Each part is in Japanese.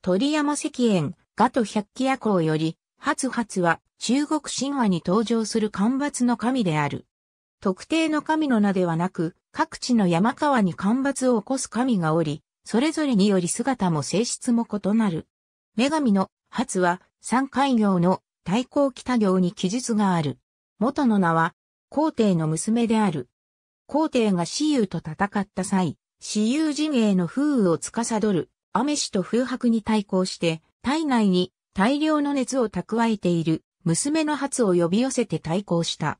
鳥山石燕、ガト百鬼夜行より、初初は中国神話に登場する干ばつの神である。特定の神の名ではなく、各地の山川に干ばつを起こす神がおり、それぞれにより姿も性質も異なる。女神の初は、三海行の太閤北行に記述がある。元の名は、皇帝の娘である。皇帝が私有と戦った際、私有陣営の風雨を司る雨氏と風白に対抗して、体内に大量の熱を蓄えている娘の初を呼び寄せて対抗した。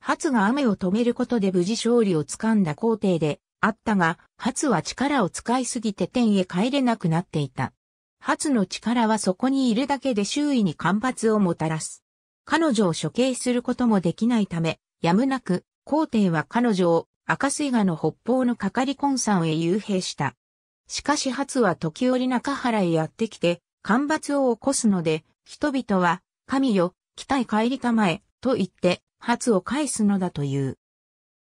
初が雨を止めることで無事勝利をつかんだ皇帝であったが、初は力を使いすぎて天へ帰れなくなっていた。初の力はそこにいるだけで周囲に干ばつをもたらす。彼女を処刑することもできないため、やむなく、皇帝は彼女を赤水河の北方のかかり根山へ幽閉した。しかし初は時折中原へやってきて、干ばつを起こすので、人々は、神よ、来たい帰りたまえ、と言って、初を返すのだという。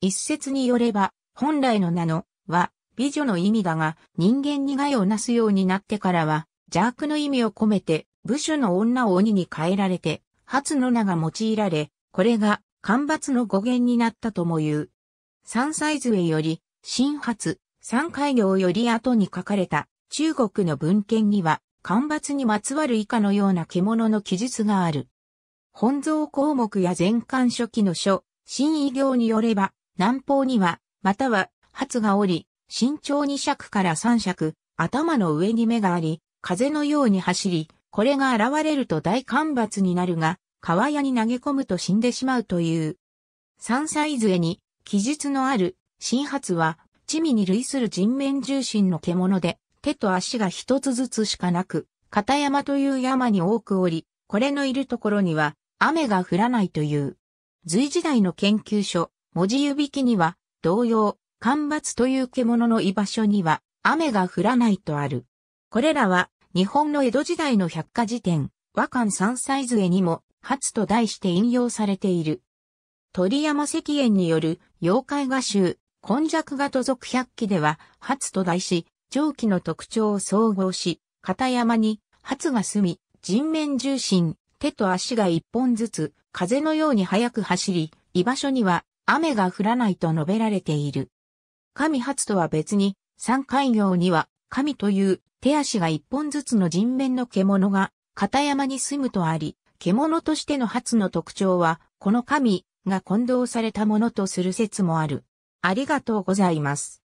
一説によれば、本来の名の、は、美女の意味だが、人間に害をなすようになってからは、邪悪の意味を込めて、武士の女を鬼に変えられて、初の名が用いられ、これが、干ばつの語源になったとも言う。三歳杖より、新初、三海行より後に書かれた中国の文献には、干ばつにまつわる以下のような獣の記述がある。本草項目や全巻初期の書、新異行によれば、南方には、または、発がおり、身長二尺から三尺、頭の上に目があり、風のように走り、これが現れると大干ばつになるが、川屋に投げ込むと死んでしまうという。三歳杖に記述のある新発は一味に類する人面重心の獣で、手と足が一つずつしかなく、片山という山に多くおり、これのいるところには雨が降らないという。隋時代の研究所、文字指記には、同様、干ばつという獣の居場所には雨が降らないとある。これらは日本の江戸時代の百科事典、和漢三歳ズ絵にも、初と題して引用されている。鳥山石燕による妖怪画集、今弱が土族百鬼では、初と題し、上記の特徴を総合し、片山に、初が住み、人面重心、手と足が一本ずつ、風のように速く走り、居場所には、雨が降らないと述べられている。神初とは別に、三海行には、神という手足が一本ずつの人面の獣が、片山に住むとあり、獣としての初の特徴は、この神が混同されたものとする説もある。ありがとうございます。